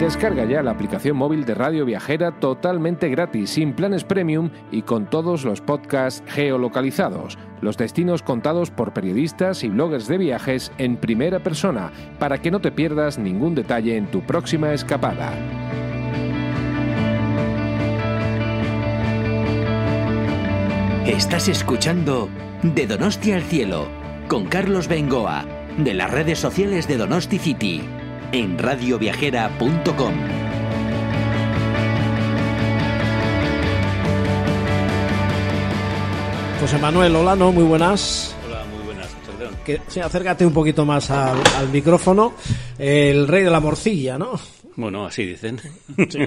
Descarga ya la aplicación móvil de Radio Viajera totalmente gratis, sin planes premium y con todos los podcasts geolocalizados, los destinos contados por periodistas y bloggers de viajes en primera persona, para que no te pierdas ningún detalle en tu próxima escapada. Estás escuchando De Donosti al Cielo con Carlos Bengoa, de las redes sociales de Donosti City en radioviajera.com. José Manuel Olano, muy buenas. Que, sí, acércate un poquito más al, micrófono. El rey de la morcilla, ¿no? Bueno, así dicen.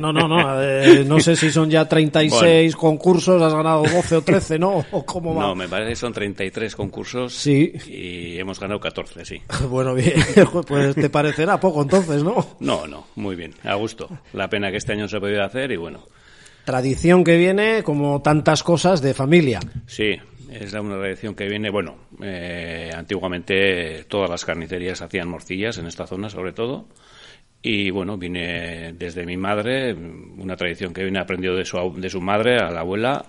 no, no, no. Eh, no sé si son ya 36 concursos, has ganado 12 o 13, ¿no? cómo va? No, me parece que son 33 concursos. Sí. Y hemos ganado 14, sí. Bueno, bien. Pues te parecerá poco entonces, ¿no? No, no. Muy bien. A gusto. La pena que este año se ha podido hacer y bueno. Tradición que viene, como tantas cosas, de familia. Sí, es una tradición que viene, bueno, eh, antiguamente todas las carnicerías hacían morcillas en esta zona sobre todo. Y bueno, viene desde mi madre, una tradición que viene aprendido de su, de su madre a la abuela.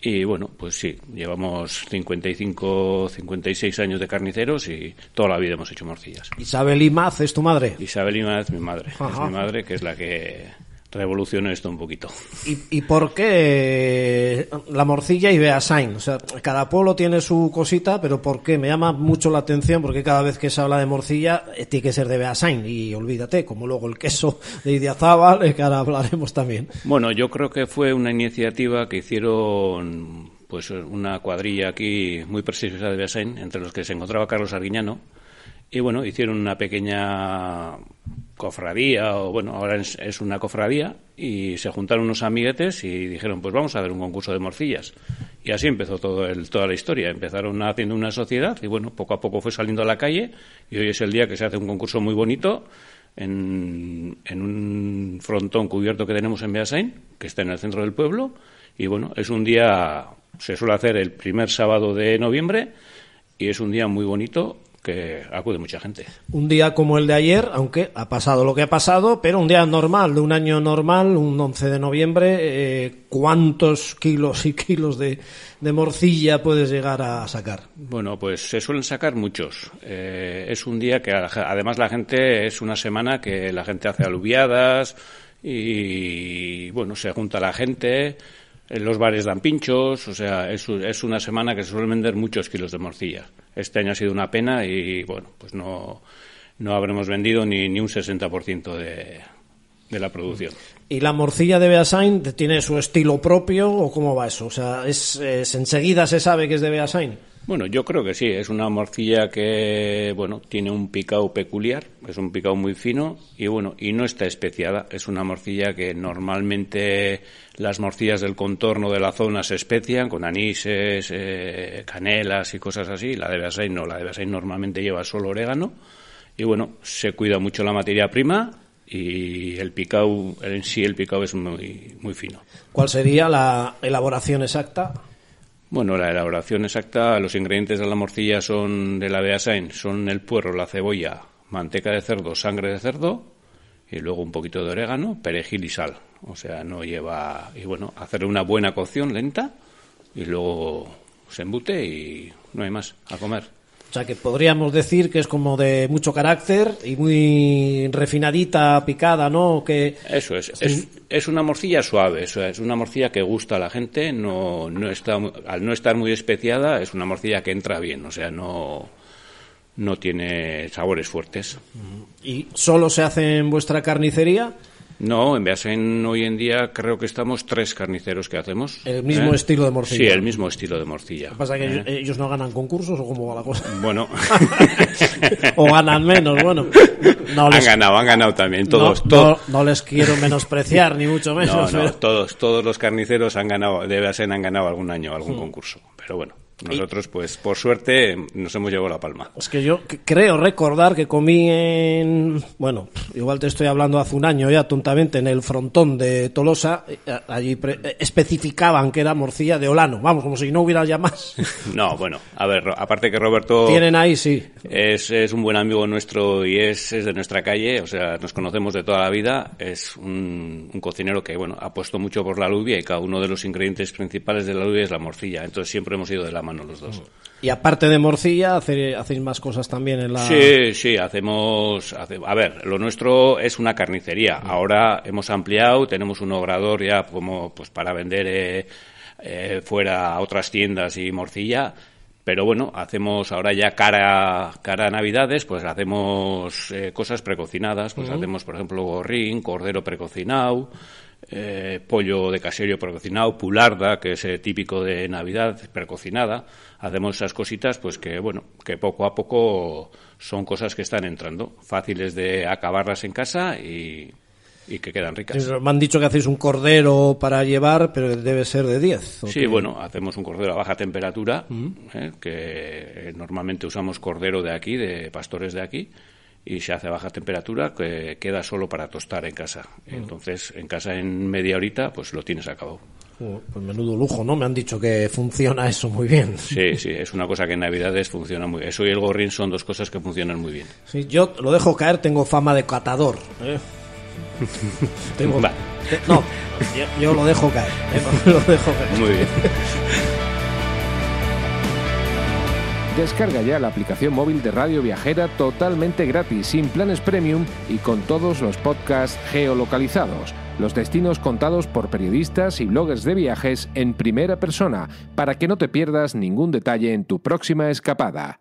Y bueno, pues sí, llevamos 55, 56 años de carniceros y toda la vida hemos hecho morcillas. Isabel Imaz es tu madre. Isabel Imaz mi madre. Es mi madre que es la que revolucionó esto un poquito. ¿Y, ¿Y, por qué eh, la morcilla y Beasain? O sea, cada pueblo tiene su cosita, pero ¿por qué? Me llama mucho la atención porque cada vez que se habla de morcilla eh, tiene que ser de Beasain y olvídate, como luego el queso de Idiazábal, eh, que ahora hablaremos también. Bueno, yo creo que fue una iniciativa que hicieron pues una cuadrilla aquí muy prestigiosa de Beasain, entre los que se encontraba Carlos Arguiñano, y bueno, hicieron una pequeña cofradía, o bueno, ahora es, una cofradía, y se juntaron unos amiguetes y dijeron, pues vamos a hacer un concurso de morcillas. Y así empezó todo el, toda la historia. Empezaron haciendo una sociedad y bueno, poco a poco fue saliendo a la calle y hoy es el día que se hace un concurso muy bonito en, en un frontón cubierto que tenemos en Beasain, que está en el centro del pueblo. Y bueno, es un día, se suele hacer el primer sábado de noviembre y es un día muy bonito que acude mucha gente. Un día como el de ayer, aunque ha pasado lo que ha pasado, pero un día normal, de un año normal, un 11 de noviembre, eh, ¿cuántos kilos y kilos de, morcilla puedes llegar a sacar? Bueno, pues se suelen sacar muchos. Eh, es un día que además la gente, es una semana que la gente hace aluviadas y, bueno, se junta la gente. los bares dan pinchos, o sea, es, es una semana que se suelen vender muchos kilos de morcilla. Este año ha sido una pena y, bueno, pues no, no habremos vendido ni, ni un 60% de, de la producción. ¿Y la morcilla de Beasain tiene su estilo propio o cómo va eso? O sea, ¿es, enseguida se sabe que es de Beasain? Bueno, yo creo que sí. Es una morcilla que, bueno, tiene un picado peculiar, es un picado muy fino y bueno, y no está especiada. Es una morcilla que normalmente las morcillas del contorno de la zona se especian con anises, eh, canelas y cosas así. La de seis no, la de seis normalmente lleva solo orégano y bueno, se cuida mucho la materia prima y el picado en sí el picado es muy muy fino. ¿Cuál sería la elaboración exacta? Bueno, la elaboración exacta, los ingredientes de la morcilla son de la Beasain, son el puerro, la cebolla, manteca de cerdo, sangre de cerdo y luego un poquito de orégano, perejil y sal. O sea, no lleva... Y bueno, hacer una buena cocción lenta y luego se embute y no hay más a comer. O sea que podríamos decir que es como de mucho carácter y muy refinadita, picada, ¿no? Que... Eso es, es, una morcilla suave, eso es una morcilla que gusta a la gente, no, está, al no estar muy especiada, es una morcilla que entra bien, o sea, no, no tiene sabores fuertes. ¿Y solo se hace en vuestra carnicería? No, en Beasen hoy en día creo que estamos tres carniceros que hacemos. El mismo ¿Eh? estilo de morcilla. Sí, el mismo estilo de morcilla. pasa que ¿Eh? ellos, no ganan concursos o cómo va la cosa? Bueno. o ganan menos, bueno. No Han ganado, han ganado también todos. No, no, les quiero menospreciar ni mucho menos. No, todos, todos los carniceros han ganado, de Beasen han ganado algún año, algún hmm. concurso. Pero bueno. Nosotros, pues, por suerte, nos hemos llevado la palma. Es que yo creo recordar que comí en. Bueno, igual te estoy hablando hace un año ya, tontamente, en el frontón de Tolosa. Eh, allí eh, especificaban que era morcilla de Olano. Vamos, como si no hubiera ya más. no, bueno, a ver, aparte que Roberto. Tienen ahí, sí. Es, un buen amigo nuestro y es, de nuestra calle, o sea, nos conocemos de toda la vida. Es un, cocinero que, bueno, ha puesto mucho por la lluvia y cada uno de los ingredientes principales de la lluvia es la morcilla. Entonces, siempre hemos ido de la los dos. Y aparte de morcilla, ¿hacéis más cosas también en la...? Sí, sí, hacemos... a ver, lo nuestro es una carnicería. Ahora hemos ampliado, tenemos un obrador ya como pues para vender eh, eh, fuera a otras tiendas y morcilla pero bueno, hacemos ahora ya cara, cara a Navidades, pues hacemos eh, cosas precocinadas, pues hacemos, por ejemplo, gorrín, cordero precocinado, eh, pollo de caserio precocinado, pularda, que es eh, típico de Navidad, precocinada. Hacemos esas cositas, pues que, bueno, que poco a poco son cosas que están entrando, fáciles de acabarlas en casa y y que quedan ricas. Me han dicho que hacéis un cordero para llevar, pero debe ser de 10. Sí, bueno, hacemos un cordero a baja temperatura, mm. ¿eh? que eh, normalmente usamos cordero de aquí, de pastores de aquí, y se hace a baja temperatura, que queda solo para tostar en casa. Mm. Entonces, en casa en media horita, pues lo tienes acabado. pues menudo lujo, ¿no? Me han dicho que funciona eso muy bien. Sí, sí, es una cosa que en Navidades funciona muy bien. Eso y el gorrín son dos cosas que funcionan muy bien. Sí, yo lo dejo caer, tengo fama de catador. ¿eh? Tengo... No, yo, lo dejo caer. Lo dejo caer. Muy bien. Descarga ya la aplicación móvil de Radio Viajera totalmente gratis, sin planes premium y con todos los podcasts geolocalizados. Los destinos contados por periodistas y bloggers de viajes en primera persona, para que no te pierdas ningún detalle en tu próxima escapada.